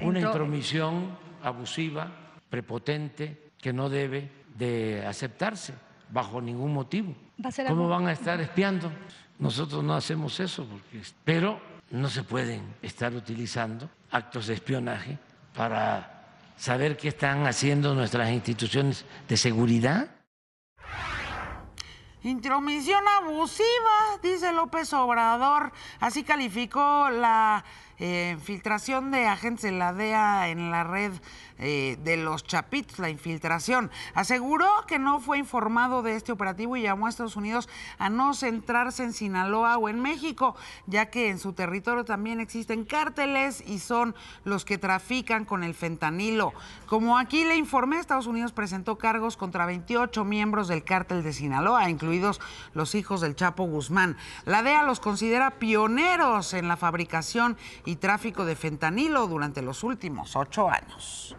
Una intromisión abusiva, prepotente, que no debe de aceptarse bajo ningún motivo. ¿Cómo van a estar espiando? Nosotros no hacemos eso, pero no se pueden estar utilizando actos de espionaje para saber qué están haciendo nuestras instituciones de seguridad. Intromisión abusiva, dice López Obrador. Así calificó la eh, infiltración de agentes de la DEA en la red eh, de los Chapitos, la infiltración. Aseguró que no fue informado de este operativo y llamó a Estados Unidos a no centrarse en Sinaloa o en México, ya que en su territorio también existen cárteles y son los que trafican con el fentanilo. Como aquí le informé, Estados Unidos presentó cargos contra 28 miembros del cártel de Sinaloa, incluidos los hijos del Chapo Guzmán. La DEA los considera pioneros en la fabricación y tráfico de fentanilo durante los últimos ocho años.